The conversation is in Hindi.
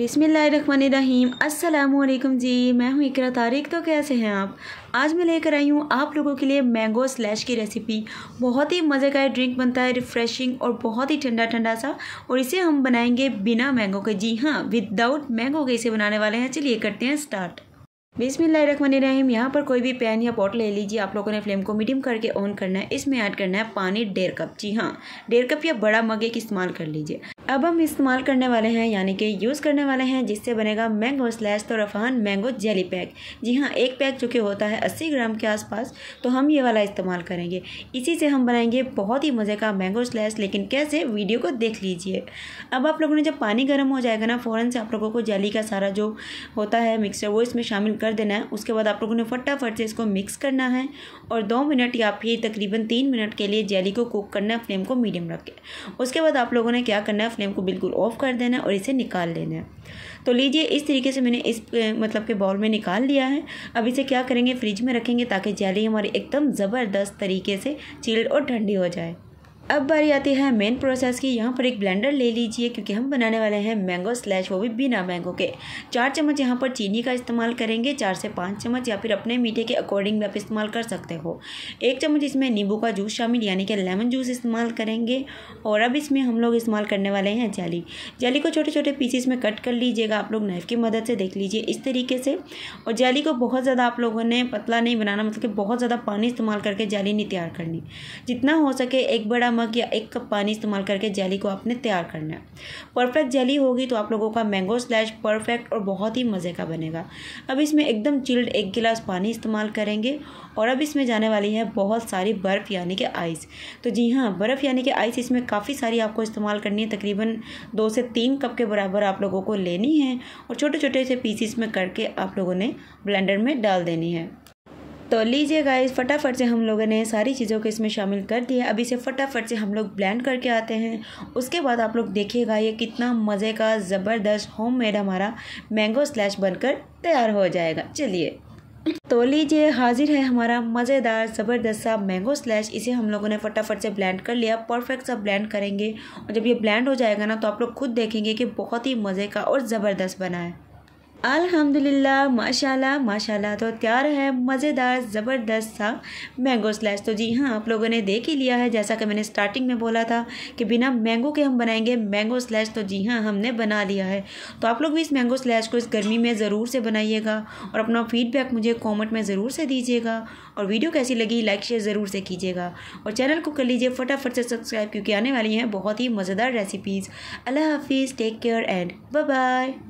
बिसमीम अल्लाम जी मैं हूँ इकरा तारिक तो कैसे हैं आप आज मैं लेकर आई हूँ आप लोगों के लिए मैंगो स्लैश की रेसिपी बहुत ही मज़े का ड्रिंक बनता है रिफ़्रेशिंग और बहुत ही ठंडा ठंडा सा और इसे हम बनाएंगे बिना मैंगो के जी हाँ विदाउट मैंगो के इसे बनाने वाले हैं चलिए करते हैं स्टार्ट बिसमीम यहाँ पर कोई भी पैन या पॉट ले लीजिए आप लोगों ने फ्लेम को मीडियम करके ऑन करना है इसमें ऐड करना है पानी डेढ़ कप जी हाँ डेढ़ कप या बड़ा मग एक इस्तेमाल कर लीजिए अब हम इस्तेमाल करने वाले हैं यानी कि यूज़ करने वाले हैं जिससे बनेगा मैंगो स्लैश तो रफान मैंगो जेली पैक जी हाँ एक पैक जो कि होता है अस्सी ग्राम के आसपास तो हम ये वाला इस्तेमाल करेंगे इसी से हम बनाएंगे बहुत ही मज़े का मैंगो स्लैश लेकिन कैसे वीडियो को देख लीजिए अब आप लोगों ने जब पानी गर्म हो जाएगा ना फ़ौरन से आप लोगों को जेली का सारा जो होता है मिक्सर वो इसमें शामिल कर देना है उसके बाद आप लोगों ने फटाफट से इसको मिक्स करना है और दो मिनट या फिर तकरीबन तीन मिनट के लिए जेली को कुक करना है फ्लेम को मीडियम रख के उसके बाद आप लोगों ने क्या करना है फ्लेम को बिल्कुल ऑफ कर देना है और इसे निकाल लेना है तो लीजिए इस तरीके से मैंने इस मतलब के बॉल में निकाल लिया है अब इसे क्या करेंगे फ्रिज में रखेंगे ताकि जेली हमारी एकदम ज़बरदस्त तरीके से चिल्ड और ठंडी हो जाए अब बारी आती है मेन प्रोसेस की यहाँ पर एक ब्लेंडर ले लीजिए क्योंकि हम बनाने वाले हैं मैंगो स्लैश वो भी बिना मैंगो के चार चम्मच यहाँ पर चीनी का इस्तेमाल करेंगे चार से पाँच चम्मच या फिर अपने मीठे के अकॉर्डिंग भी आप इस्तेमाल कर सकते हो एक चम्मच इसमें नींबू का जूस शामिल यानी कि लेमन जूस इस्तेमाल करेंगे और अब इसमें हम लोग इस्तेमाल करने वाले हैं जाली जाली को छोटे छोटे पीसीस में कट कर लीजिएगा आप लोग नाइफ़ की मदद से देख लीजिए इस तरीके से और जाली को बहुत ज़्यादा आप लोगों ने पतला नहीं बनाना मतलब कि बहुत ज़्यादा पानी इस्तेमाल करके जाली नहीं तैयार करनी जितना हो सके एक बड़ा नमक या एक कप पानी इस्तेमाल करके जेली को आपने तैयार करना है परफेक्ट जेली होगी तो आप लोगों का मैंगो स्लैश परफेक्ट और बहुत ही मज़े का बनेगा अब इसमें एकदम चिल्ड एक गिलास पानी इस्तेमाल करेंगे और अब इसमें जाने वाली है बहुत सारी बर्फ़ यानी कि आइस तो जी हाँ बर्फ़ यानी कि आइस इसमें काफ़ी सारी आपको इस्तेमाल करनी है तकरीबन दो से तीन कप के बराबर आप लोगों को लेनी है और छोटे छोटे से पीसीस में करके आप लोगों ने ब्लेंडर में डाल देनी है तो लीजिए गाइस फटाफट से हम लोगों ने सारी चीज़ों को इसमें शामिल कर दिया अभी इसे फटाफट से हम लोग ब्लेंड करके आते हैं उसके बाद आप लोग देखिएगा ये कितना मज़े का ज़बरदस्त होम मेड हमारा मैंगो स्लैश बनकर तैयार हो जाएगा चलिए तो लीजिए हाजिर है हमारा मज़ेदार ज़बरदस्त सा मैंगो स्लैश इसे हम लोगों ने फटाफट से ब्लेंड कर लिया परफेक्ट सा ब्लेंड करेंगे और जब ये ब्लेंड हो जाएगा ना तो आप लोग खुद देखेंगे कि बहुत ही मज़े का और ज़बरदस्त बना है अल्हम्दुलिल्लाह माशाल्लाह माशाल्लाह तो तैयार है मज़ेदार ज़बरदस्त सा मैंगो स्लैश तो जी हाँ आप लोगों ने देख ही लिया है जैसा कि मैंने स्टार्टिंग में बोला था कि बिना मैंगो के हम बनाएंगे मैंगो स्लैश तो जी हाँ हमने बना लिया है तो आप लोग भी इस मैंगो स्लैश को इस गर्मी में ज़रूर से बनाइएगा और अपना फीडबैक मुझे कॉमेंट में ज़रूर से दीजिएगा और वीडियो कैसी लगी लाइक शेयर ज़रूर से कीजिएगा और चैनल को कर लीजिए फटाफट से सब्सक्राइब क्योंकि आने वाली हैं बहुत ही मज़ेदार रेसिपीज़ अल्लाह हाफिज़ टेक केयर एंड बाय